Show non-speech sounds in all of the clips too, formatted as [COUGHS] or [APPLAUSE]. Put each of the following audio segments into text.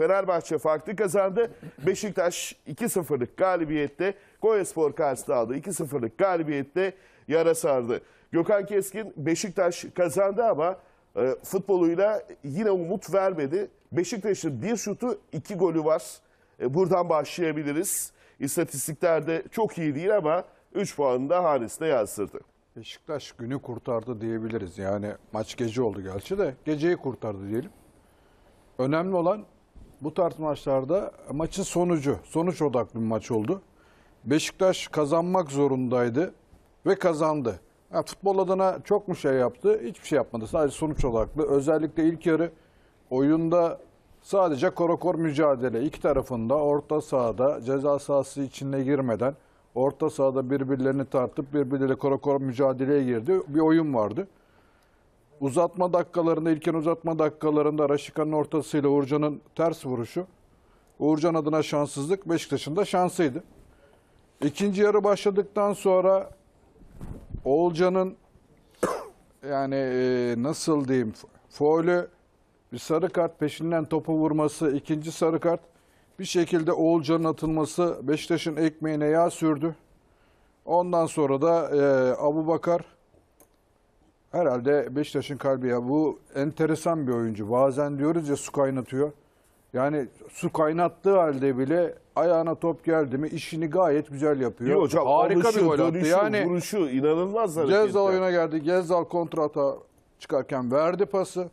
Fenerbahçe farklı kazandı. Beşiktaş 2-0'lık galibiyette Konyaspor karşısında aldı. 2-0'lık galibiyette yara sardı. Gökhan Keskin Beşiktaş kazandı ama e, futboluyla yine umut vermedi. Beşiktaş'ın bir şutu iki golü var. E, buradan başlayabiliriz. İstatistiklerde çok iyi değil ama 3 puanını da hanesine yazdırdı. Beşiktaş günü kurtardı diyebiliriz. Yani maç gece oldu gerçi de geceyi kurtardı diyelim. Önemli olan bu tarz maçlarda maçın sonucu, sonuç odaklı bir maç oldu. Beşiktaş kazanmak zorundaydı ve kazandı. Yani futbol adına çok mu şey yaptı? Hiçbir şey yapmadı. Sadece sonuç odaklı. Özellikle ilk yarı oyunda sadece korokor mücadele. iki tarafında orta sahada ceza sahası içine girmeden orta sahada birbirlerini tartıp birbirleriyle korokor mücadeleye girdi. Bir oyun vardı uzatma dakikalarında, ilken uzatma dakikalarında Raşika'nın ortasıyla Uğurcan'ın ters vuruşu. Uğurcan adına şanssızlık, Beşiktaş'ın da şansıydı. İkinci yarı başladıktan sonra Olcan'ın [COUGHS] yani e, nasıl diyeyim faulü bir sarı kart peşinden topu vurması, ikinci sarı kart bir şekilde Oğulcan'ın atılması Beşiktaş'ın ekmeğine yağ sürdü. Ondan sonra da e, Abu Bakar Herhalde Beşiktaş'ın kalbi ya bu enteresan bir oyuncu. Bazen diyoruz ya su kaynatıyor. Yani su kaynattığı halde bile ayağına top geldi mi işini gayet güzel yapıyor. Yok, hocam, Harika oluşu, bir gol attı. Duruşu, yani vuruşu inanılmaz hareket. Gezdal oyuna geldi. Gezdal kontrata çıkarken verdi pası.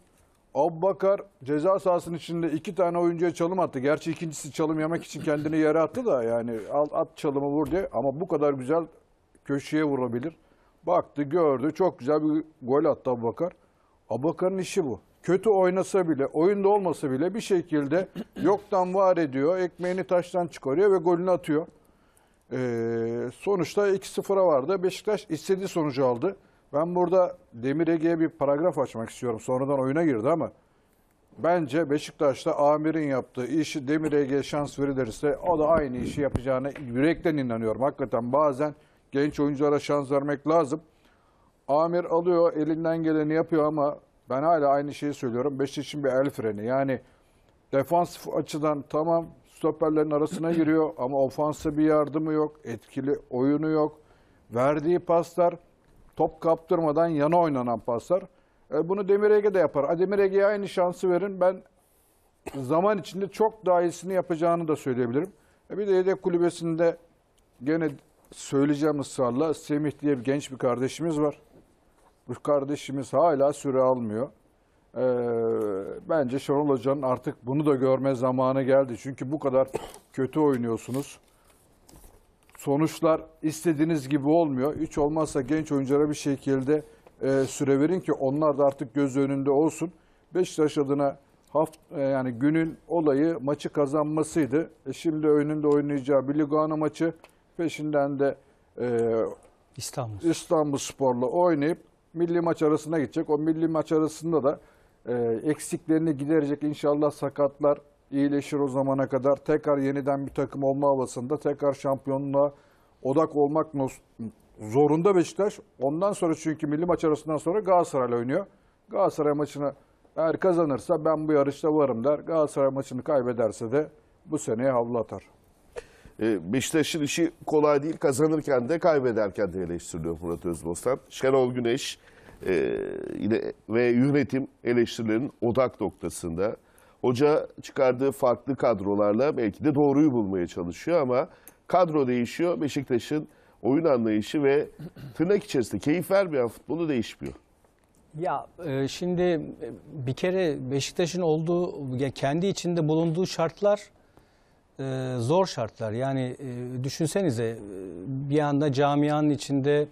Abbakar ceza sahasının içinde iki tane oyuncuya çalım attı. Gerçi ikincisi çalım yemek için kendini yere attı da yani al at çalımı vur diye ama bu kadar güzel köşeye vurabilir. Baktı gördü çok güzel bir gol attı Abubakar. Abubakar'ın işi bu. Kötü oynasa bile, oyunda olmasa bile bir şekilde [CLEARS THROAT] yoktan var ediyor. Ekmeğini taştan çıkarıyor ve golünü atıyor. Ee, sonuçta 2-0'a vardı. Beşiktaş istediği sonucu aldı. Ben burada Demir Ege'ye bir paragraf açmak istiyorum. Sonradan oyuna girdi ama bence Beşiktaş'ta Amir'in yaptığı işi Demir Ege'ye şans verilirse o da aynı işi yapacağına yürekten inanıyorum. Hakikaten bazen Genç oyunculara şans vermek lazım. Amir alıyor, elinden geleni yapıyor ama ben hala aynı şeyi söylüyorum. Beşiktaş'ın bir el freni. Yani defansif açıdan tamam stoperlerin arasına giriyor [CLEARS THROAT] ama ofansa bir yardımı yok. Etkili oyunu yok. Verdiği paslar top kaptırmadan yana oynanan paslar. E bunu Demir Ege de yapar. Demir Ege'ye aynı şansı verin. Ben zaman içinde çok daha iyisini yapacağını da söyleyebilirim. E bir de yedek kulübesinde gene söyleyeceğim ısrarla Semih diye bir genç bir kardeşimiz var. Bu kardeşimiz hala süre almıyor. Ee, bence Şenol Hoca'nın artık bunu da görme zamanı geldi. Çünkü bu kadar kötü oynuyorsunuz. Sonuçlar istediğiniz gibi olmuyor. Hiç olmazsa genç oyunculara bir şekilde e, süre verin ki onlar da artık göz önünde olsun. Beşiktaş adına haft e, yani günün olayı maçı kazanmasıydı. E şimdi önünde oynayacağı bir Lugano maçı Peşinden de e, İstanbul. İstanbul Spor'la oynayıp milli maç arasına gidecek. O milli maç arasında da e, eksiklerini giderecek. inşallah sakatlar iyileşir o zamana kadar. Tekrar yeniden bir takım olma havasında tekrar şampiyonluğa odak olmak zorunda Beşiktaş. Ondan sonra çünkü milli maç arasından sonra Galatasaray'la oynuyor. Galatasaray maçını eğer kazanırsa ben bu yarışta varım der. Galatasaray maçını kaybederse de bu seneye havlu atar. E, Beşiktaş'ın işi kolay değil. Kazanırken de kaybederken de eleştiriliyor Murat Özbostan. Şenol Güneş e, yine ve yönetim eleştirilerinin odak noktasında. Hoca çıkardığı farklı kadrolarla belki de doğruyu bulmaya çalışıyor ama kadro değişiyor. Beşiktaş'ın oyun anlayışı ve tırnak içerisinde keyif vermeyen futbolu değişmiyor. Ya e, şimdi bir kere Beşiktaş'ın olduğu kendi içinde bulunduğu şartlar e, zor şartlar. Yani e, düşünsenize e, bir anda camianın içinde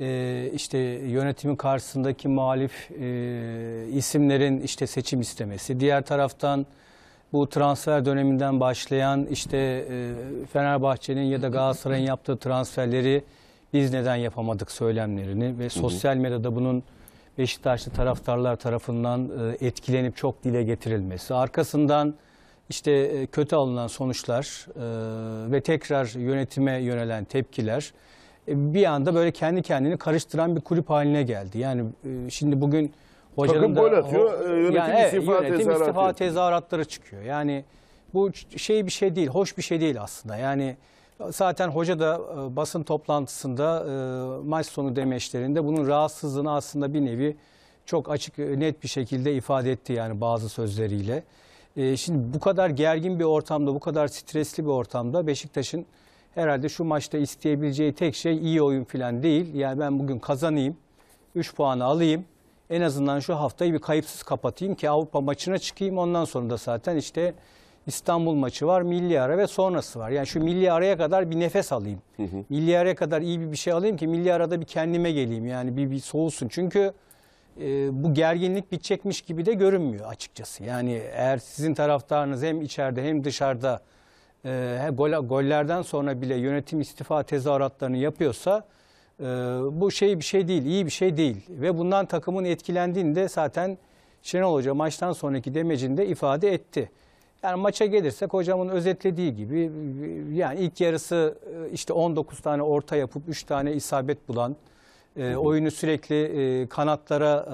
e, işte yönetimin karşısındaki muhalif e, isimlerin işte seçim istemesi. Diğer taraftan bu transfer döneminden başlayan işte e, Fenerbahçe'nin ya da Galatasaray'ın yaptığı transferleri biz neden yapamadık söylemlerini ve sosyal medyada bunun Beşiktaşlı taraftarlar tarafından e, etkilenip çok dile getirilmesi. Arkasından işte e, kötü alınan sonuçlar e, ve tekrar yönetime yönelen tepkiler e, bir anda böyle kendi kendini karıştıran bir kulüp haline geldi. Yani şimdi bugün hocanın Takım da... gol atıyor, yönetim, evet, istifa, yönetim istifa tezahüratları çıkıyor. Yani bu şey bir şey değil, hoş bir şey değil aslında. Yani zaten hoca da basın toplantısında maç sonu demeçlerinde bunun rahatsızlığını aslında bir nevi çok açık net bir şekilde ifade etti yani bazı sözleriyle. Ee, şimdi bu kadar gergin bir ortamda, bu kadar stresli bir ortamda Beşiktaş'ın herhalde şu maçta isteyebileceği tek şey iyi oyun falan değil. Yani ben bugün kazanayım, 3 puanı alayım. En azından şu haftayı bir kayıpsız kapatayım ki Avrupa maçına çıkayım. Ondan sonra da zaten işte İstanbul maçı var, milli ara ve sonrası var. Yani şu milli araya kadar bir nefes alayım. Hı hı. Milli araya kadar iyi bir, bir şey alayım ki milli arada bir kendime geleyim. Yani bir, bir soğusun. Çünkü e, bu gerginlik bitecekmiş gibi de görünmüyor açıkçası. Yani eğer sizin taraftarınız hem içeride hem dışarıda e, gol, gollerden sonra bile yönetim istifa tezahüratlarını yapıyorsa e, bu şey bir şey değil, iyi bir şey değil. Ve bundan takımın etkilendiğinde zaten Şenol Hoca maçtan sonraki demecinde ifade etti. Yani maça gelirsek hocamın özetlediği gibi yani ilk yarısı e, işte 19 tane orta yapıp 3 tane isabet bulan, e, oyunu sürekli e, kanatlara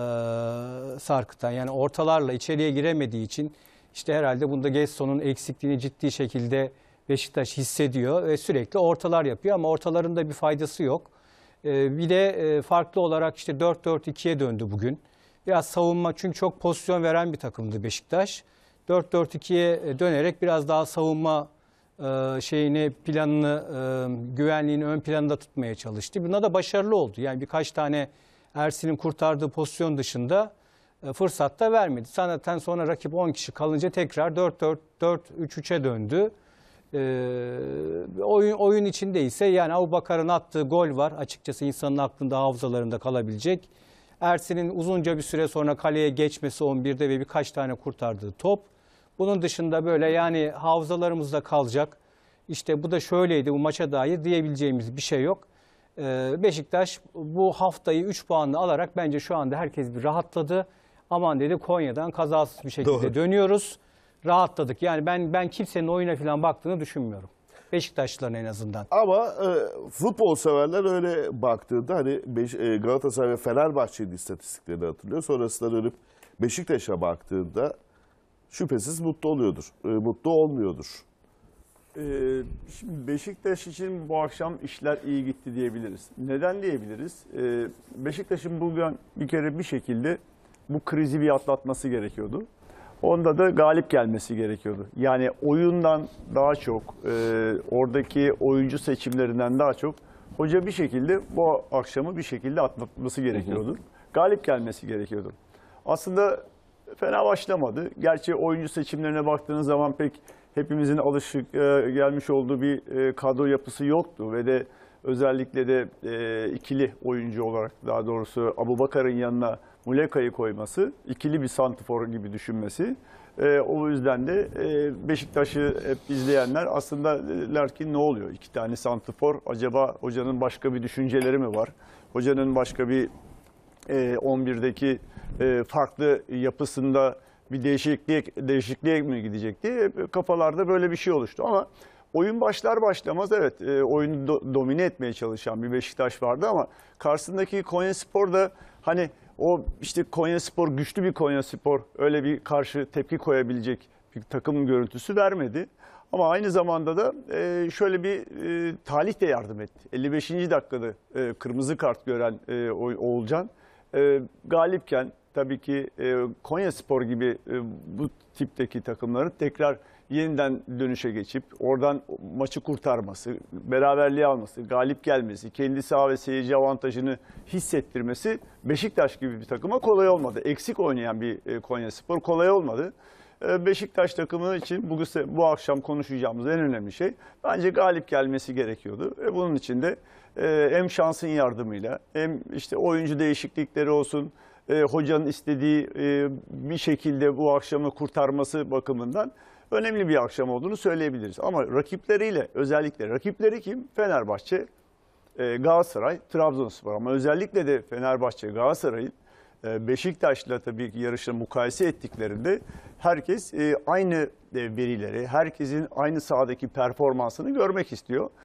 e, sarkıtan yani ortalarla içeriye giremediği için işte herhalde bunda Gesson'un eksikliğini ciddi şekilde Beşiktaş hissediyor ve sürekli ortalar yapıyor ama ortalarında bir faydası yok. E, bir de e, farklı olarak işte 4-4-2'ye döndü bugün. Biraz savunma çünkü çok pozisyon veren bir takımdı Beşiktaş. 4-4-2'ye e, dönerek biraz daha savunma e, şeyini planını e, güvenliğini ön planda tutmaya çalıştı. Buna da başarılı oldu. Yani birkaç tane Ersin'in kurtardığı pozisyon dışında e, fırsat da vermedi. Sanaten sonra rakip 10 kişi kalınca tekrar 4-4-4-3-3'e döndü. Ee, oyun, oyun içinde ise yani Abu attığı gol var. Açıkçası insanın aklında hafızalarında kalabilecek. Ersin'in uzunca bir süre sonra kaleye geçmesi 11'de ve birkaç tane kurtardığı top. Bunun dışında böyle yani hafızalarımızda kalacak. İşte bu da şöyleydi bu maça dair diyebileceğimiz bir şey yok. Ee, Beşiktaş bu haftayı 3 puanla alarak bence şu anda herkes bir rahatladı. Aman dedi Konya'dan kazasız bir şekilde Doğru. dönüyoruz. Rahatladık. Yani ben ben kimsenin oyuna falan baktığını düşünmüyorum. Beşiktaşlıların en azından. Ama e, futbol severler öyle baktığında hani Beş, e, Galatasaray ve Fenerbahçe'nin istatistiklerini hatırlıyor. Sonrasında dönüp Beşiktaş'a baktığında şüphesiz mutlu oluyordur, e, mutlu olmuyordur. E, şimdi Beşiktaş için bu akşam işler iyi gitti diyebiliriz. Neden diyebiliriz? E, Beşiktaş'ın bugün bir kere bir şekilde bu krizi bir atlatması gerekiyordu. Onda da galip gelmesi gerekiyordu. Yani oyundan daha çok, e, oradaki oyuncu seçimlerinden daha çok hoca bir şekilde bu akşamı bir şekilde atlatması gerekiyordu. Galip gelmesi gerekiyordu. Aslında fena başlamadı. Gerçi oyuncu seçimlerine baktığınız zaman pek hepimizin alışık e, gelmiş olduğu bir e, kadro yapısı yoktu ve de özellikle de e, ikili oyuncu olarak daha doğrusu Abu Bakar'ın yanına Muleka'yı koyması, ikili bir santifor gibi düşünmesi. E, o yüzden de e, Beşiktaş'ı hep izleyenler aslında dediler ki ne oluyor? İki tane santifor acaba hocanın başka bir düşünceleri mi var? Hocanın başka bir 11'deki e, e, farklı yapısında bir değişiklik değişikliğe mi gidecekti? Kafalarda böyle bir şey oluştu ama oyun başlar başlamaz evet e, oyunu do, domine etmeye çalışan bir Beşiktaş vardı ama karşısındaki Konya Spor da hani o işte Konya Spor güçlü bir Konya Spor öyle bir karşı tepki koyabilecek bir takım görüntüsü vermedi. Ama aynı zamanda da e, şöyle bir e, talih de yardım etti. 55. dakikada e, kırmızı kart gören e, Oğulcan e, galipken tabii ki e, Konya Spor gibi e, bu tipteki takımların tekrar yeniden dönüşe geçip oradan maçı kurtarması, beraberliği alması, galip gelmesi, kendi saha ve seyirci avantajını hissettirmesi Beşiktaş gibi bir takıma kolay olmadı. Eksik oynayan bir e, Konya Spor kolay olmadı. Ee, Beşiktaş takımı için bugün bu akşam konuşacağımız en önemli şey bence galip gelmesi gerekiyordu. ve bunun için de e, hem şansın yardımıyla hem işte oyuncu değişiklikleri olsun e, hocanın istediği e, bir şekilde bu akşamı kurtarması bakımından önemli bir akşam olduğunu söyleyebiliriz. Ama rakipleriyle özellikle rakipleri kim? Fenerbahçe, Galatasaray, Trabzonspor ama özellikle de Fenerbahçe, Galatasaray'ın e, Beşiktaş'la tabii ki yarışla mukayese ettiklerinde herkes e, aynı e, verileri, herkesin aynı sahadaki performansını görmek istiyor.